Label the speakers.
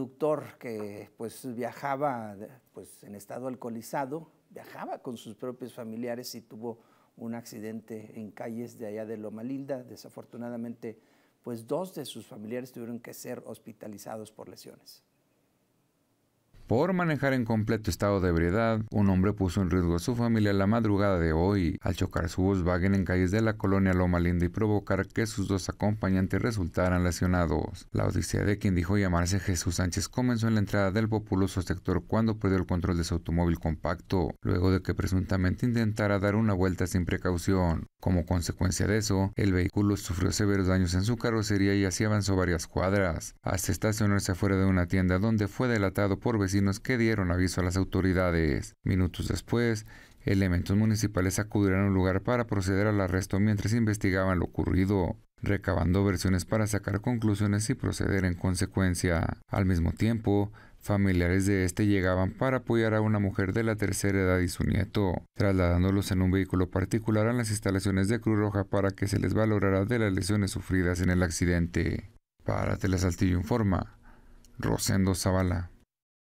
Speaker 1: conductor que pues viajaba pues, en estado alcoholizado, viajaba con sus propios familiares y tuvo un accidente en calles de allá de Loma Linda. Desafortunadamente, pues dos de sus familiares tuvieron que ser hospitalizados por lesiones.
Speaker 2: Por manejar en completo estado de ebriedad, un hombre puso en riesgo a su familia la madrugada de hoy al chocar su Volkswagen en calles de la colonia Loma Linda y provocar que sus dos acompañantes resultaran lesionados. La odisea de quien dijo llamarse Jesús Sánchez comenzó en la entrada del populoso sector cuando perdió el control de su automóvil compacto, luego de que presuntamente intentara dar una vuelta sin precaución. Como consecuencia de eso, el vehículo sufrió severos daños en su carrocería y así avanzó varias cuadras, hasta estacionarse afuera de una tienda donde fue delatado por vecinos que dieron aviso a las autoridades. Minutos después, elementos municipales acudieron al lugar para proceder al arresto mientras investigaban lo ocurrido recabando versiones para sacar conclusiones y proceder en consecuencia. Al mismo tiempo, familiares de este llegaban para apoyar a una mujer de la tercera edad y su nieto, trasladándolos en un vehículo particular a las instalaciones de Cruz Roja para que se les valorara de las lesiones sufridas en el accidente. Para Telesaltillo informa, Rosendo Zavala.